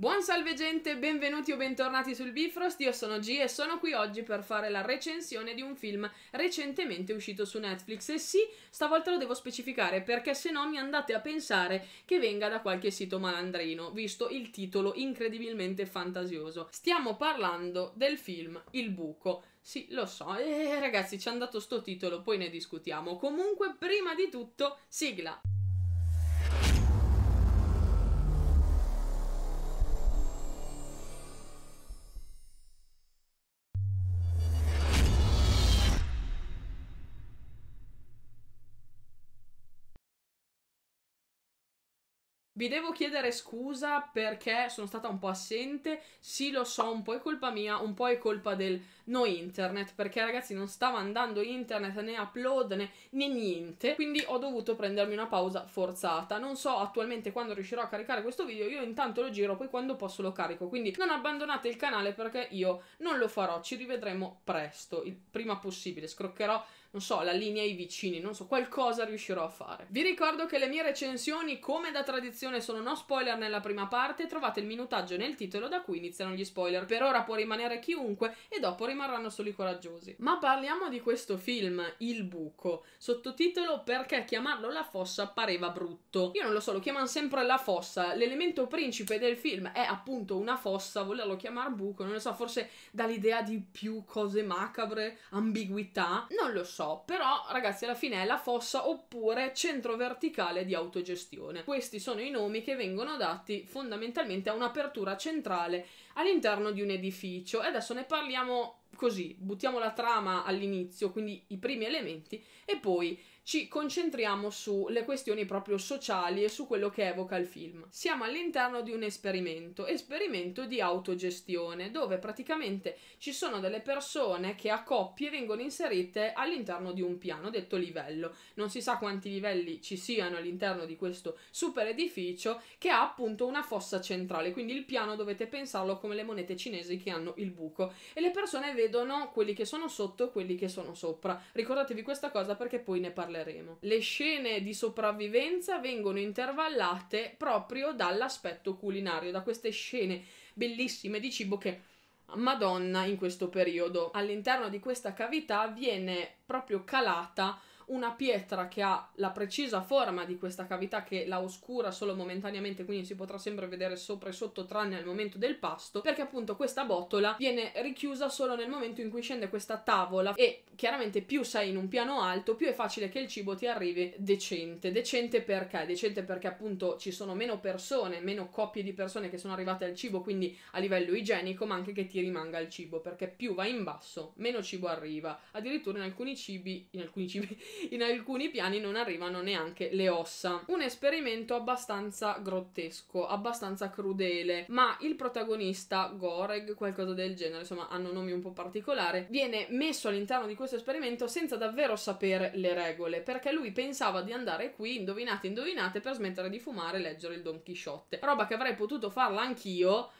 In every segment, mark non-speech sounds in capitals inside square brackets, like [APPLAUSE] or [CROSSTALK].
Buon salve gente, benvenuti o bentornati sul Bifrost, io sono G e sono qui oggi per fare la recensione di un film recentemente uscito su Netflix e sì, stavolta lo devo specificare perché se no mi andate a pensare che venga da qualche sito malandrino, visto il titolo incredibilmente fantasioso. Stiamo parlando del film Il Buco. Sì, lo so, eh, ragazzi ci è andato sto titolo, poi ne discutiamo. Comunque, prima di tutto, sigla! Vi devo chiedere scusa perché sono stata un po' assente. Sì, lo so, un po' è colpa mia, un po' è colpa del no internet, perché ragazzi non stava andando internet né upload né, né niente. Quindi ho dovuto prendermi una pausa forzata. Non so attualmente quando riuscirò a caricare questo video, io intanto lo giro, poi quando posso lo carico. Quindi non abbandonate il canale perché io non lo farò. Ci rivedremo presto, il prima possibile. Scroccherò non so, la linea ai vicini, non so, qualcosa riuscirò a fare. Vi ricordo che le mie recensioni, come da tradizione trasmissione sono no spoiler nella prima parte, trovate il minutaggio nel titolo da cui iniziano gli spoiler. Per ora può rimanere chiunque e dopo rimarranno solo i coraggiosi. Ma parliamo di questo film, Il buco, sottotitolo perché chiamarlo La fossa pareva brutto. Io non lo so, lo chiamano sempre La fossa. L'elemento principe del film è appunto una fossa, volerlo chiamare buco, non lo so, forse dà l'idea di più cose macabre, ambiguità, non lo so, però ragazzi alla fine è la fossa oppure centro verticale di autogestione. Questi sono i nomi nomi che vengono dati fondamentalmente a un'apertura centrale all'interno di un edificio. E adesso ne parliamo così, buttiamo la trama all'inizio, quindi i primi elementi, e poi ci concentriamo sulle questioni proprio sociali e su quello che evoca il film. Siamo all'interno di un esperimento, esperimento di autogestione, dove praticamente ci sono delle persone che a coppie vengono inserite all'interno di un piano, detto livello. Non si sa quanti livelli ci siano all'interno di questo super edificio che ha appunto una fossa centrale, quindi il piano dovete pensarlo come le monete cinesi che hanno il buco e le persone vedono quelli che sono sotto e quelli che sono sopra. Ricordatevi questa cosa perché poi ne parliamo parleremo. Le scene di sopravvivenza vengono intervallate proprio dall'aspetto culinario, da queste scene bellissime di cibo che Madonna in questo periodo all'interno di questa cavità viene proprio calata una pietra che ha la precisa forma di questa cavità che la oscura solo momentaneamente, quindi si potrà sempre vedere sopra e sotto tranne al momento del pasto, perché appunto questa botola viene richiusa solo nel momento in cui scende questa tavola e chiaramente più sei in un piano alto, più è facile che il cibo ti arrivi decente. Decente perché? Decente perché appunto ci sono meno persone, meno coppie di persone che sono arrivate al cibo, quindi a livello igienico, ma anche che ti rimanga il cibo, perché più vai in basso, meno cibo arriva. Addirittura in alcuni cibi, in alcuni cibi in alcuni piani non arrivano neanche le ossa. Un esperimento abbastanza grottesco, abbastanza crudele, ma il protagonista, Goreg, qualcosa del genere, insomma hanno nomi un po' particolari, viene messo all'interno di questo esperimento senza davvero sapere le regole, perché lui pensava di andare qui, indovinate, indovinate, per smettere di fumare e leggere il Don Chisciotte. Roba che avrei potuto farla anch'io,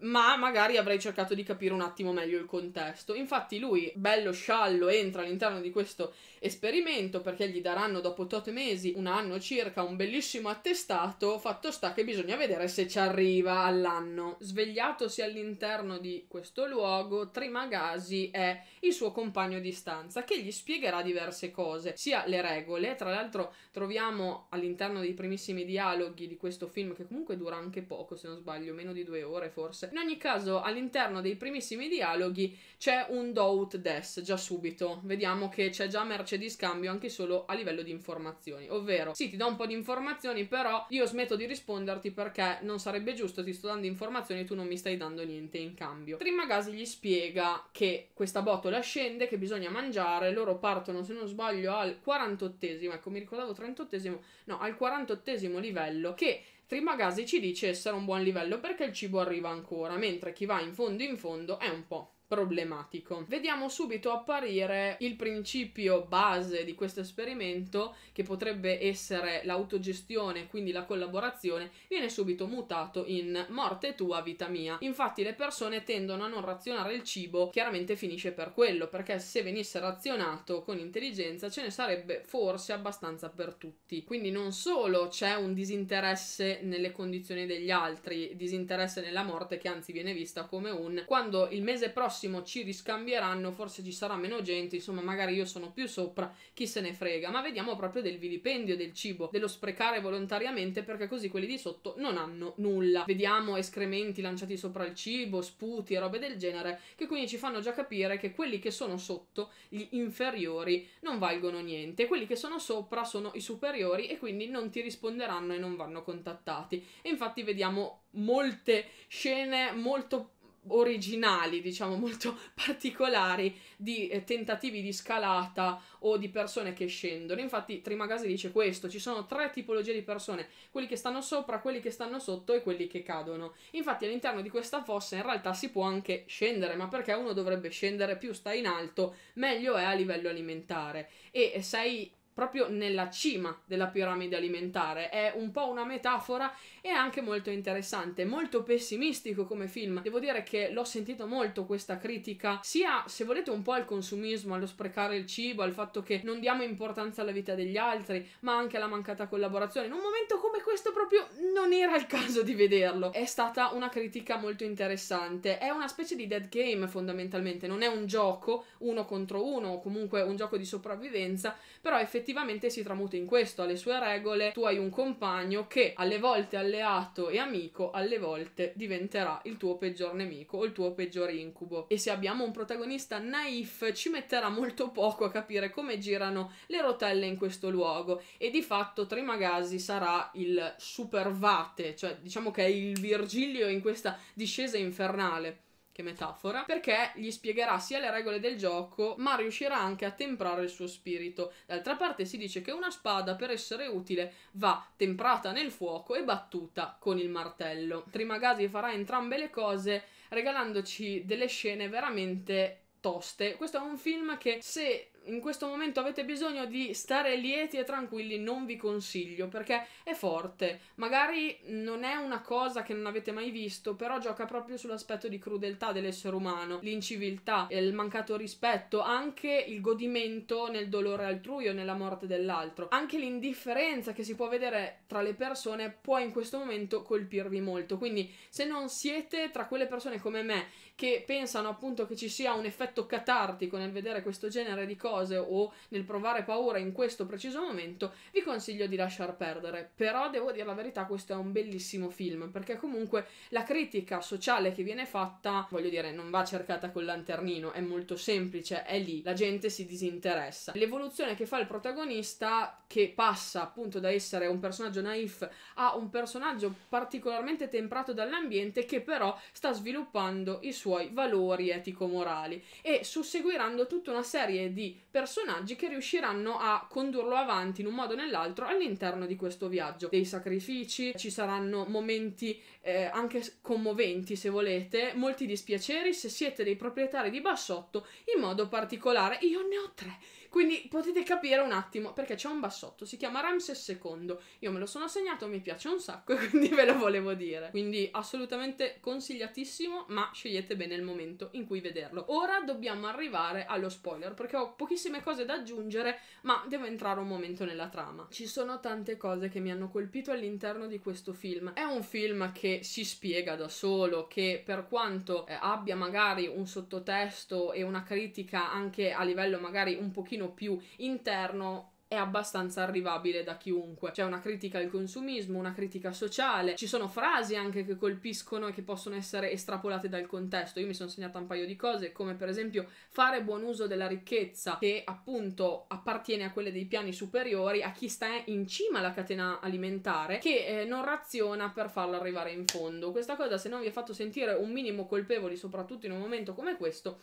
ma magari avrei cercato di capire un attimo meglio il contesto. Infatti lui, bello sciallo, entra all'interno di questo esperimento perché gli daranno dopo tot mesi, un anno circa, un bellissimo attestato, fatto sta che bisogna vedere se ci arriva all'anno. Svegliatosi all'interno di questo luogo, Trimagasi è il suo compagno di stanza che gli spiegherà diverse cose, sia le regole, tra l'altro troviamo all'interno dei primissimi dialoghi di questo film che comunque dura anche poco se non sbaglio, meno di due ore forse, in ogni caso, all'interno dei primissimi dialoghi c'è un doubt des già subito. Vediamo che c'è già merce di scambio anche solo a livello di informazioni, ovvero sì, ti do un po' di informazioni, però io smetto di risponderti perché non sarebbe giusto, ti sto dando informazioni e tu non mi stai dando niente in cambio. Trimagasi gli spiega che questa botola scende, che bisogna mangiare, loro partono, se non sbaglio, al 48esimo, ecco, mi ricordavo 38esimo, no, al 48esimo livello che Trimagasi ci dice essere un buon livello perché il cibo arriva ancora ancora, mentre chi va in fondo in fondo è un po' problematico. Vediamo subito apparire il principio base di questo esperimento, che potrebbe essere l'autogestione, quindi la collaborazione, viene subito mutato in morte tua, vita mia. Infatti le persone tendono a non razionare il cibo, chiaramente finisce per quello, perché se venisse razionato con intelligenza ce ne sarebbe forse abbastanza per tutti. Quindi non solo c'è un disinteresse nelle condizioni degli altri, disinteresse nella morte che anzi viene vista come un quando il mese prossimo prossimo ci riscambieranno, forse ci sarà meno gente, insomma magari io sono più sopra, chi se ne frega, ma vediamo proprio del vilipendio del cibo, dello sprecare volontariamente perché così quelli di sotto non hanno nulla. Vediamo escrementi lanciati sopra il cibo, sputi e robe del genere, che quindi ci fanno già capire che quelli che sono sotto, gli inferiori, non valgono niente, quelli che sono sopra sono i superiori e quindi non ti risponderanno e non vanno contattati. E infatti vediamo molte scene molto originali, diciamo [LAUGHS] molto particolari, di eh, tentativi di scalata o di persone che scendono. Infatti Trimagasi dice questo, ci sono tre tipologie di persone, quelli che stanno sopra, quelli che stanno sotto e quelli che cadono. Infatti all'interno di questa fossa in realtà si può anche scendere, ma perché uno dovrebbe scendere più sta in alto, meglio è a livello alimentare. E eh, sei proprio nella cima della piramide alimentare. È un po' una metafora e anche molto interessante, molto pessimistico come film. Devo dire che l'ho sentito molto questa critica, sia se volete un po' al consumismo, allo sprecare il cibo, al fatto che non diamo importanza alla vita degli altri, ma anche alla mancata collaborazione. In un momento come questo proprio non era il caso di vederlo. È stata una critica molto interessante. È una specie di dead game fondamentalmente, non è un gioco uno contro uno o comunque un gioco di sopravvivenza, però effettivamente effettivamente si tramuta in questo, alle sue regole, tu hai un compagno che alle volte alleato e amico, alle volte diventerà il tuo peggior nemico o il tuo peggior incubo. E se abbiamo un protagonista naif, ci metterà molto poco a capire come girano le rotelle in questo luogo e di fatto Trimagasi sarà il supervate, cioè diciamo che è il Virgilio in questa discesa infernale che metafora, perché gli spiegherà sia le regole del gioco, ma riuscirà anche a temprare il suo spirito. D'altra parte si dice che una spada per essere utile va temprata nel fuoco e battuta con il martello. Trimagasi farà entrambe le cose regalandoci delle scene veramente toste. Questo è un film che se in questo momento avete bisogno di stare lieti e tranquilli, non vi consiglio perché è forte. Magari non è una cosa che non avete mai visto, però gioca proprio sull'aspetto di crudeltà dell'essere umano, l'inciviltà, il mancato rispetto, anche il godimento nel dolore altrui o nella morte dell'altro. Anche l'indifferenza che si può vedere tra le persone può in questo momento colpirvi molto. Quindi se non siete tra quelle persone come me che pensano appunto che ci sia un effetto catartico nel vedere questo genere di cose, cose o nel provare paura in questo preciso momento, vi consiglio di lasciar perdere. Però devo dire la verità, questo è un bellissimo film, perché comunque la critica sociale che viene fatta, voglio dire, non va cercata col lanternino, è molto semplice, è lì, la gente si disinteressa. L'evoluzione che fa il protagonista, che passa appunto da essere un personaggio naif a un personaggio particolarmente temprato dall'ambiente, che però sta sviluppando i suoi valori etico-morali e susseguiranno tutta una serie di personaggi che riusciranno a condurlo avanti in un modo o nell'altro all'interno di questo viaggio. Dei sacrifici, ci saranno momenti eh, anche commoventi se volete, molti dispiaceri se siete dei proprietari di bassotto in modo particolare. Io ne ho tre quindi potete capire un attimo perché c'è un bassotto, si chiama Ramses II. Io me lo sono assegnato, mi piace un sacco, [LAUGHS] quindi ve lo volevo dire. Quindi assolutamente consigliatissimo, ma scegliete bene il momento in cui vederlo. Ora dobbiamo arrivare allo spoiler perché ho pochissime cose da aggiungere, ma devo entrare un momento nella trama. Ci sono tante cose che mi hanno colpito all'interno di questo film. È un film che si spiega da solo, che per quanto eh, abbia magari un sottotesto e una critica anche a livello magari un pochino pochino più interno è abbastanza arrivabile da chiunque. C'è una critica al consumismo, una critica sociale, ci sono frasi anche che colpiscono e che possono essere estrapolate dal contesto. Io mi sono segnata un paio di cose, come per esempio fare buon uso della ricchezza, che appunto appartiene a quelle dei piani superiori, a chi sta in cima alla catena alimentare, che eh, non raziona per farlo arrivare in fondo. Questa cosa, se non vi ha fatto sentire un minimo colpevoli, soprattutto in un momento come questo,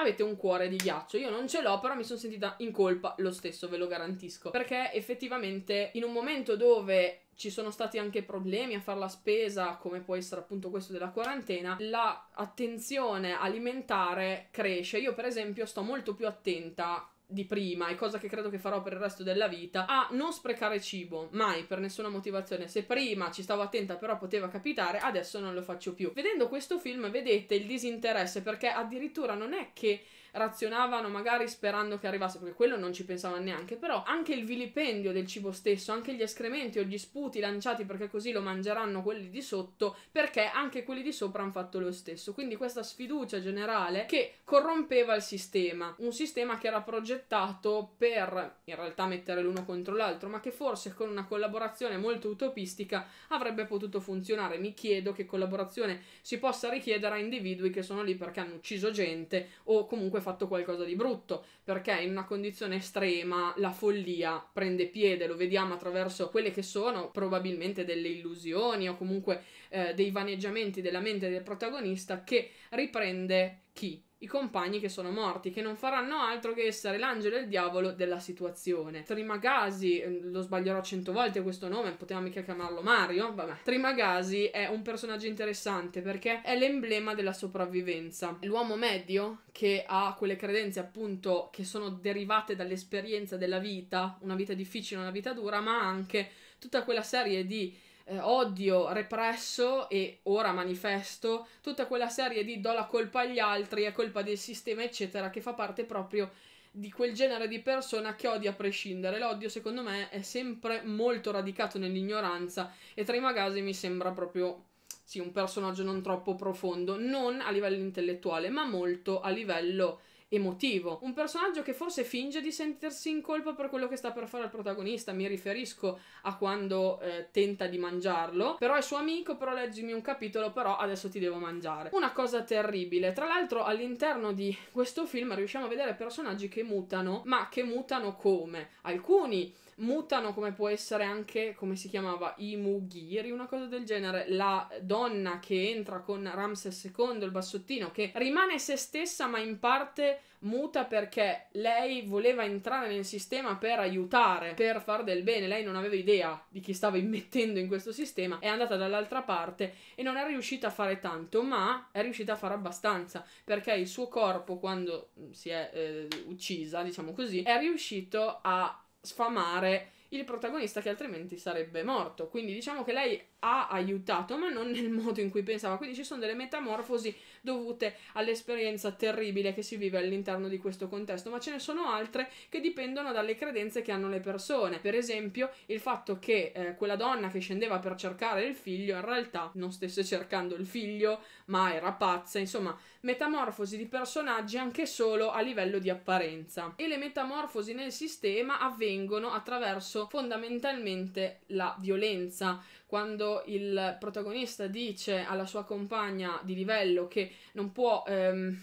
avete un cuore di ghiaccio. Io non ce l'ho, però mi sono sentita in colpa lo stesso, ve lo garantisco. Perché effettivamente in un momento dove ci sono stati anche problemi a fare la spesa, come può essere appunto questo della quarantena, l'attenzione la alimentare cresce. Io per esempio sto molto più attenta di prima e cosa che credo che farò per il resto della vita, a non sprecare cibo, mai per nessuna motivazione. Se prima ci stavo attenta però poteva capitare, adesso non lo faccio più. Vedendo questo film vedete il disinteresse perché addirittura non è che razionavano magari sperando che arrivasse, perché quello non ci pensavano neanche, però anche il vilipendio del cibo stesso, anche gli escrementi o gli sputi lanciati perché così lo mangeranno quelli di sotto, perché anche quelli di sopra hanno fatto lo stesso. Quindi questa sfiducia generale che corrompeva il sistema, un sistema che era progettato per in realtà mettere l'uno contro l'altro, ma che forse con una collaborazione molto utopistica avrebbe potuto funzionare. Mi chiedo che collaborazione si possa richiedere a individui che sono lì perché hanno ucciso gente o comunque comunque fatto qualcosa di brutto, perché in una condizione estrema la follia prende piede, lo vediamo attraverso quelle che sono probabilmente delle illusioni o comunque eh, dei vaneggiamenti della mente del protagonista che riprende chi? i compagni che sono morti, che non faranno altro che essere l'angelo e il diavolo della situazione. Trimagasi, ehm, lo sbaglierò cento volte questo nome, potevamo mica chiamarlo Mario, vabbè. Trimagasi è un personaggio interessante perché è l'emblema della sopravvivenza. L'uomo medio che ha quelle credenze appunto che sono derivate dall'esperienza della vita, una vita difficile, una vita dura, ma anche tutta quella serie di eh, odio represso e ora manifesto tutta quella serie di do la colpa agli altri, è colpa del sistema, eccetera, che fa parte proprio di quel genere di persona che odia a prescindere. L'odio, secondo me, è sempre molto radicato nell'ignoranza e tra i magasi mi sembra proprio sì, un personaggio non troppo profondo, non a livello intellettuale, ma molto a livello emotivo. Un personaggio che forse finge di sentirsi in colpa per quello che sta per fare il protagonista, mi riferisco a quando eh, tenta di mangiarlo, però è suo amico, però leggimi un capitolo, però adesso ti devo mangiare. Una cosa terribile. Tra l'altro all'interno di questo film riusciamo a vedere personaggi che mutano, ma che mutano come? Alcuni mutano come può essere anche, come si chiamava, i Mughiri, una cosa del genere, la donna che entra con Ramses II, il bassottino, che rimane se stessa ma in parte muta perché lei voleva entrare nel sistema per aiutare, per far del bene, lei non aveva idea di chi stava immettendo in questo sistema, è andata dall'altra parte e non è riuscita a fare tanto, ma è riuscita a fare abbastanza perché il suo corpo quando si è eh, uccisa, diciamo così, è riuscito a sfamare il protagonista che altrimenti sarebbe morto. Quindi diciamo che lei ha aiutato, ma non nel [LAUGHS] modo in cui pensava. Quindi ci sono delle metamorfosi dovute all'esperienza terribile che si vive all'interno di questo contesto, ma ce ne sono altre che dipendono dalle credenze che hanno le persone. Per esempio, il fatto che eh, quella donna che scendeva per cercare il figlio in realtà non stesse cercando il figlio, ma era pazza, insomma, metamorfosi di personaggi anche solo a livello di apparenza. E le metamorfosi nel sistema avvengono attraverso senso fondamentalmente la violenza. Quando il protagonista dice alla sua compagna di livello che non può ehm,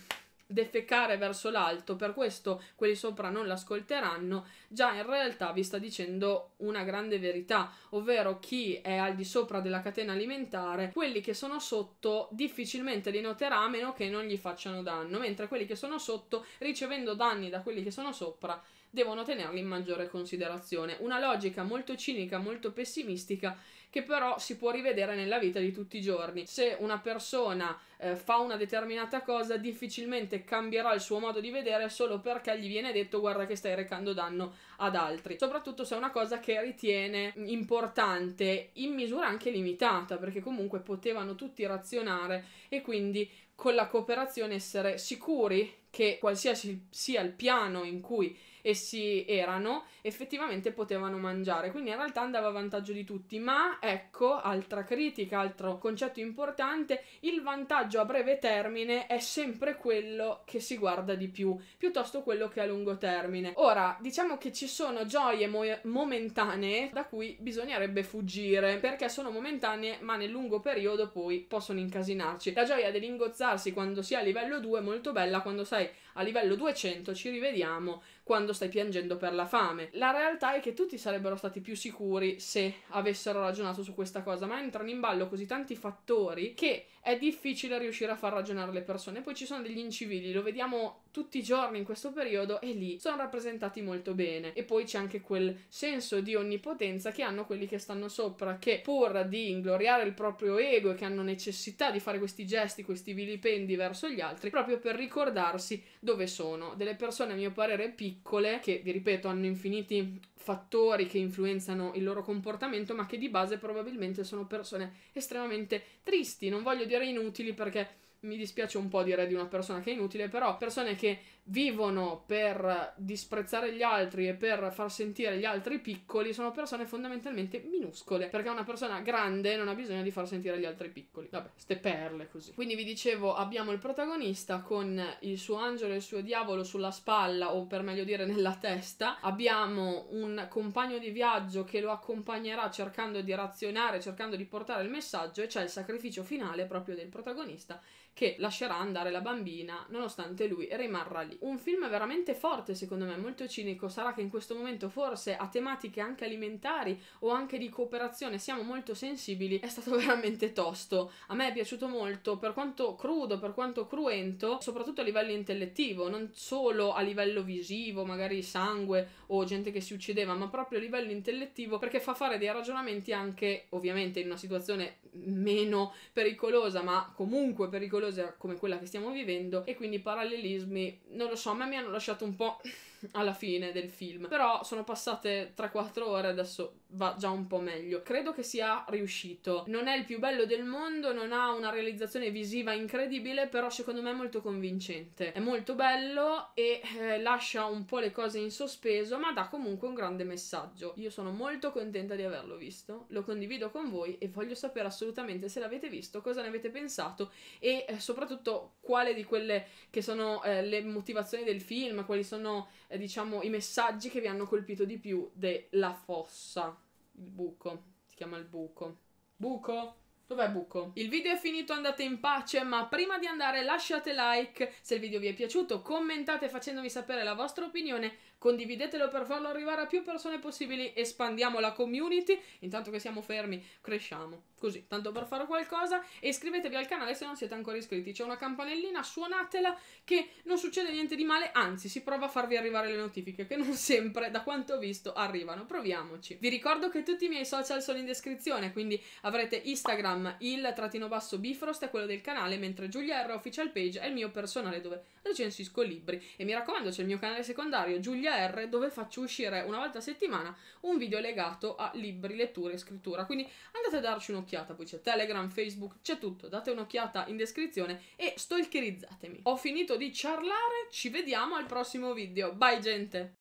defecare verso l'alto, per questo quelli sopra non l'ascolteranno, già in realtà vi sta dicendo una grande verità, ovvero chi è al di sopra della catena alimentare, quelli che sono sotto difficilmente li noterà a meno che non gli facciano danno, mentre quelli che sono sotto, ricevendo danni da quelli che sono sopra, devono tenerli in maggiore considerazione. Una logica molto cinica, molto pessimistica, che però si può rivedere nella vita di tutti i giorni. Se una persona eh, fa una determinata cosa, difficilmente cambierà il suo modo di vedere solo perché gli viene detto guarda che stai recando danno ad altri, soprattutto se è una cosa che ritiene importante in misura anche limitata, perché comunque potevano tutti razionare e quindi con la cooperazione essere sicuri che qualsiasi sia il piano in cui essi erano, effettivamente potevano mangiare. Quindi in realtà andava a vantaggio di tutti. Ma ecco, altra critica, altro concetto importante, il vantaggio a breve termine è sempre quello che si guarda di più, piuttosto quello che a lungo termine. Ora, diciamo che ci sono gioie mo- momentanee da cui bisognerebbe fuggire, perché sono momentanee, ma nel lungo periodo poi possono incasinarci. La gioia dell'ingozzarsi quando si è a livello 2 è molto bella, quando sei a livello 200 ci rivediamo, quando stai piangendo per la fame. La realtà è che tutti sarebbero stati più sicuri se avessero ragionato su questa cosa, ma entrano in ballo così tanti fattori che è difficile riuscire a far ragionare le persone. Poi ci sono degli incivili, lo vediamo tutti i giorni in questo periodo e lì sono rappresentati molto bene. E poi c'è anche quel senso di onnipotenza che hanno quelli che stanno sopra, che pur di ingloriare il proprio ego e che hanno necessità di fare questi gesti, questi vilipendi verso gli altri, proprio per ricordarsi dove sono. Delle persone, a mio parere, piccole, che vi ripeto hanno infiniti fattori che influenzano il loro comportamento, ma che di base probabilmente sono persone estremamente tristi. Non voglio dire dire inutili perché mi dispiace un po' dire di una persona che è inutile, però persone che vivono per disprezzare gli altri e per far sentire gli altri piccoli sono persone fondamentalmente minuscole, perché una persona grande non ha bisogno di far sentire gli altri piccoli. Vabbè, ste perle così. Quindi vi dicevo, abbiamo il protagonista con il suo angelo e il suo diavolo sulla spalla o per meglio dire nella testa, abbiamo un compagno di viaggio che lo accompagnerà cercando di razionare, cercando di portare il messaggio e c'è il sacrificio finale proprio del protagonista che lascerà andare la bambina nonostante lui rimarrà lì. Un film veramente forte secondo me, molto cinico, sarà che in questo momento forse a tematiche anche alimentari o anche di cooperazione siamo molto sensibili, è stato [LAUGHS] veramente tosto. A me è piaciuto molto per quanto crudo, per quanto cruento, soprattutto a livello intellettivo, non solo a livello visivo, magari sangue o gente che si uccideva, ma proprio a livello intellettivo perché fa fare dei ragionamenti anche ovviamente in una situazione meno pericolosa, ma comunque pericolosa come quella che stiamo vivendo, e quindi parallelismi, non lo so, a me mi hanno lasciato un po' alla fine del film. Però sono passate 3-4 ore, adesso va già un po' meglio. Credo che sia riuscito. Non è il più bello del mondo, non ha una realizzazione visiva incredibile, però secondo me è molto convincente. È molto bello e eh, lascia un po' le cose in sospeso, ma dà comunque un grande messaggio. Io sono molto contenta di averlo visto, lo condivido con voi e voglio sapere assolutamente se l'avete visto, cosa ne avete pensato e eh, soprattutto quale di quelle che sono eh, le motivazioni del film, quali sono eh, diciamo, i messaggi che vi hanno colpito di più della fossa, il buco, si chiama il buco. Buco? Dov'è Buco? Il video è finito, andate in pace, ma prima di andare lasciate like se il video vi è piaciuto, commentate facendomi sapere la vostra opinione, condividetelo per farlo arrivare a più persone possibili, espandiamo la community, intanto che siamo fermi cresciamo, così, tanto per fare qualcosa, e iscrivetevi al canale se non siete ancora iscritti, c'è una campanellina, suonatela che non succede niente di male, anzi si prova a farvi arrivare le notifiche che non sempre, da quanto ho visto, arrivano, proviamoci. Vi ricordo che tutti i miei social sono in descrizione, quindi avrete Instagram, Instagram il trattino basso Bifrost è quello del canale, mentre Giulia R Official Page è il mio personale dove recensisco libri. E mi raccomando, c'è il mio canale secondario Giulia R dove faccio uscire una volta a settimana un video legato a libri, lettura e scrittura. Quindi andate a darci un'occhiata, poi c'è Telegram, Facebook, c'è tutto. Date un'occhiata in descrizione e stalkerizzatemi. Ho finito di ciarlare, ci vediamo al prossimo video. Bye gente!